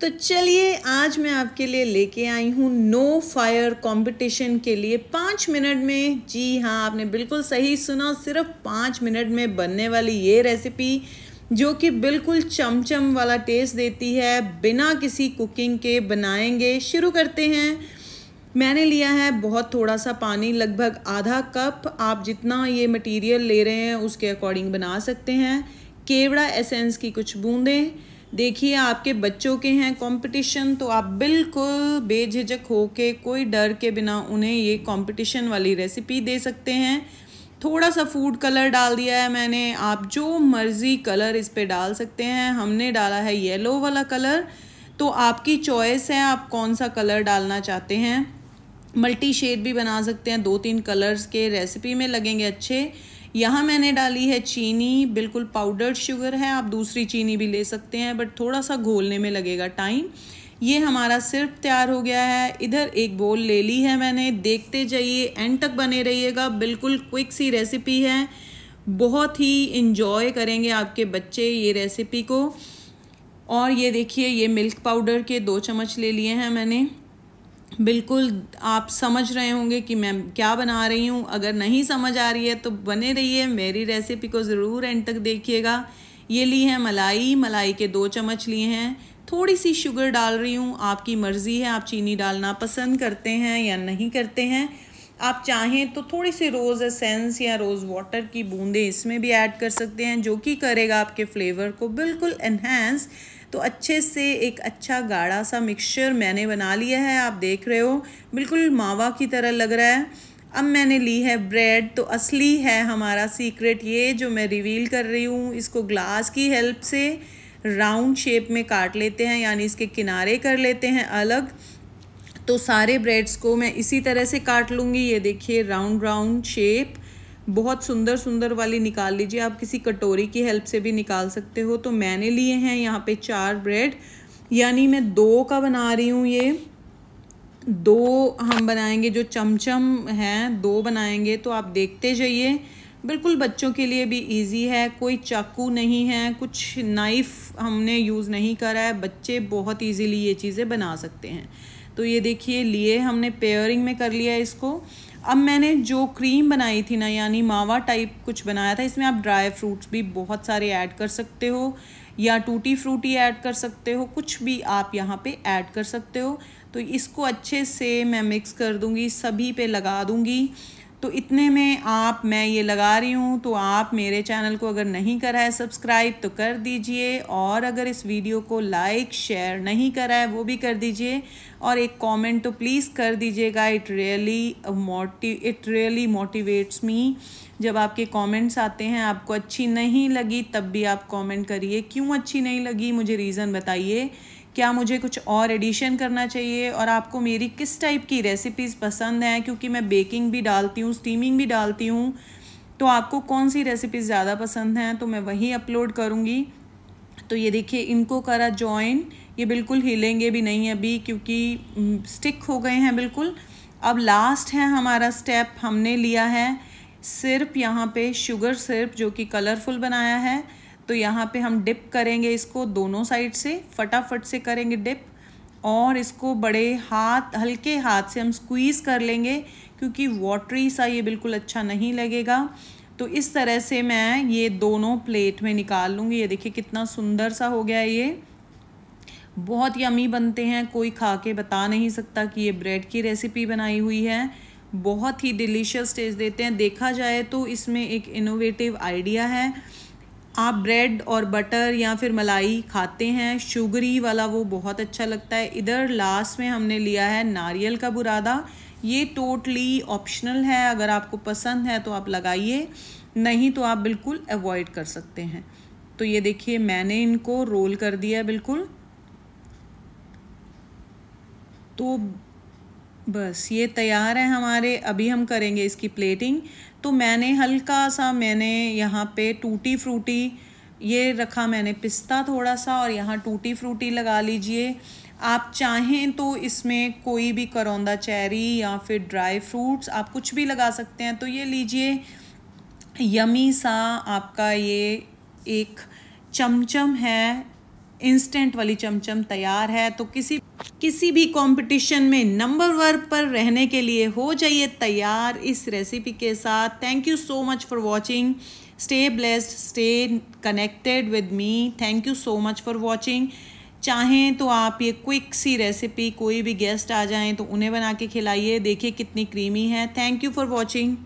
तो चलिए आज मैं आपके लिए लेके आई हूँ नो फायर कंपटीशन के लिए पाँच मिनट में जी हाँ आपने बिल्कुल सही सुना सिर्फ पाँच मिनट में बनने वाली ये रेसिपी जो कि बिल्कुल चमचम वाला टेस्ट देती है बिना किसी कुकिंग के बनाएंगे शुरू करते हैं मैंने लिया है बहुत थोड़ा सा पानी लगभग आधा कप आप जितना ये मटेरियल ले रहे हैं उसके अकॉर्डिंग बना सकते हैं केवड़ा एसेंस की कुछ बूंदें देखिए आपके बच्चों के हैं कंपटीशन तो आप बिल्कुल बेझिझक हो के कोई डर के बिना उन्हें ये कंपटीशन वाली रेसिपी दे सकते हैं थोड़ा सा फूड कलर डाल दिया है मैंने आप जो मर्ज़ी कलर इस पर डाल सकते हैं हमने डाला है येलो वाला कलर तो आपकी चॉइस है आप कौन सा कलर डालना चाहते हैं मल्टी शेड भी बना सकते हैं दो तीन कलर्स के रेसिपी में लगेंगे अच्छे यहाँ मैंने डाली है चीनी बिल्कुल पाउडर्ड शुगर है आप दूसरी चीनी भी ले सकते हैं बट थोड़ा सा घोलने में लगेगा टाइम ये हमारा सिर्फ तैयार हो गया है इधर एक बोल ले ली है मैंने देखते जाइए एंड तक बने रहिएगा बिल्कुल क्विक सी रेसिपी है बहुत ही इन्जॉय करेंगे आपके बच्चे ये रेसिपी को और ये देखिए ये मिल्क पाउडर के दो चम्मच ले लिए हैं मैंने बिल्कुल आप समझ रहे होंगे कि मैं क्या बना रही हूँ अगर नहीं समझ आ रही है तो बने रहिए मेरी रेसिपी को ज़रूर एंड तक देखिएगा ये ली है मलाई मलाई के दो चम्मच लिए हैं थोड़ी सी शुगर डाल रही हूँ आपकी मर्ज़ी है आप चीनी डालना पसंद करते हैं या नहीं करते हैं आप चाहें तो थोड़ी सी रोज़ एसेंस या रोज़ वाटर की बूंदें इसमें भी ऐड कर सकते हैं जो कि करेगा आपके फ्लेवर को बिल्कुल इन्हेंस तो अच्छे से एक अच्छा गाढ़ा सा मिक्सचर मैंने बना लिया है आप देख रहे हो बिल्कुल मावा की तरह लग रहा है अब मैंने ली है ब्रेड तो असली है हमारा सीक्रेट ये जो मैं रिवील कर रही हूँ इसको ग्लास की हेल्प से राउंड शेप में काट लेते हैं यानी इसके किनारे कर लेते हैं अलग तो सारे ब्रेड्स को मैं इसी तरह से काट लूँगी ये देखिए राउंड राउंड शेप बहुत सुंदर सुंदर वाले निकाल लीजिए आप किसी कटोरी की हेल्प से भी निकाल सकते हो तो मैंने लिए हैं यहाँ पे चार ब्रेड यानी मैं दो का बना रही हूँ ये दो हम बनाएंगे जो चमचम हैं दो बनाएंगे तो आप देखते जाइए बिल्कुल बच्चों के लिए भी इजी है कोई चाकू नहीं है कुछ नाइफ़ हमने यूज़ नहीं करा है बच्चे बहुत इजीली ये चीज़ें बना सकते हैं तो ये देखिए लिए हमने पेयरिंग में कर लिया इसको अब मैंने जो क्रीम बनाई थी ना यानी मावा टाइप कुछ बनाया था इसमें आप ड्राई फ्रूट्स भी बहुत सारे ऐड कर सकते हो या टूटी फ्रूटी ऐड कर सकते हो कुछ भी आप यहाँ पे ऐड कर सकते हो तो इसको अच्छे से मैं मिक्स कर दूँगी सभी पे लगा दूँगी तो इतने में आप मैं ये लगा रही हूँ तो आप मेरे चैनल को अगर नहीं करा है सब्सक्राइब तो कर दीजिए और अगर इस वीडियो को लाइक शेयर नहीं करा है वो भी कर दीजिए और एक कमेंट तो प्लीज़ कर दीजिएगा it really motive it really motivates me जब आपके कमेंट्स आते हैं आपको अच्छी नहीं लगी तब भी आप कमेंट करिए क्यों अच्छी नहीं लगी मुझे रीज़न बताइए क्या मुझे कुछ और एडिशन करना चाहिए और आपको मेरी किस टाइप की रेसिपीज़ पसंद हैं क्योंकि मैं बेकिंग भी डालती हूँ स्टीमिंग भी डालती हूँ तो आपको कौन सी रेसिपीज़ ज़्यादा पसंद हैं तो मैं वहीं अपलोड करूँगी तो ये देखिए इनको करा जॉइन ये बिल्कुल हिलेंगे भी नहीं अभी क्योंकि स्टिक हो गए हैं बिल्कुल अब लास्ट है हमारा स्टेप हमने लिया है सिर्फ यहाँ पे शुगर सिर्फ जो कि कलरफुल बनाया है तो यहाँ पे हम डिप करेंगे इसको दोनों साइड से फटाफट से करेंगे डिप और इसको बड़े हाथ हल्के हाथ से हम स्क्वीज़ कर लेंगे क्योंकि वाटरी सा ये बिल्कुल अच्छा नहीं लगेगा तो इस तरह से मैं ये दोनों प्लेट में निकाल लूँगी ये देखिए कितना सुंदर सा हो गया है ये बहुत यमी बनते हैं कोई खा के बता नहीं सकता कि ये ब्रेड की रेसिपी बनाई हुई है बहुत ही डिलीशियस टेस्ट देते हैं देखा जाए तो इसमें एक इनोवेटिव आइडिया है आप ब्रेड और बटर या फिर मलाई खाते हैं शुगरी वाला वो बहुत अच्छा लगता है इधर लास्ट में हमने लिया है नारियल का बुरादा ये टोटली ऑप्शनल है अगर आपको पसंद है तो आप लगाइए नहीं तो आप बिल्कुल अवॉइड कर सकते हैं तो ये देखिए मैंने इनको रोल कर दिया बिल्कुल तो बस ये तैयार है हमारे अभी हम करेंगे इसकी प्लेटिंग तो मैंने हल्का सा मैंने यहाँ पे टूटी फ्रूटी ये रखा मैंने पिस्ता थोड़ा सा और यहाँ टूटी फ्रूटी लगा लीजिए आप चाहें तो इसमें कोई भी करौंदा चेरी या फिर ड्राई फ्रूट्स आप कुछ भी लगा सकते हैं तो ये लीजिए यमी सा आपका ये एक चमचम है इंस्टेंट वाली चमचम तैयार है तो किसी किसी भी कंपटीशन में नंबर वन पर रहने के लिए हो जाइए तैयार इस रेसिपी के साथ thank you so much for watching stay blessed stay connected with me thank you so much for watching चाहें तो आप ये क्विक सी रेसिपी कोई भी गेस्ट आ जाएं तो उन्हें बना के खिलाइए देखिए कितनी क्रीमी है थैंक यू फॉर वॉचिंग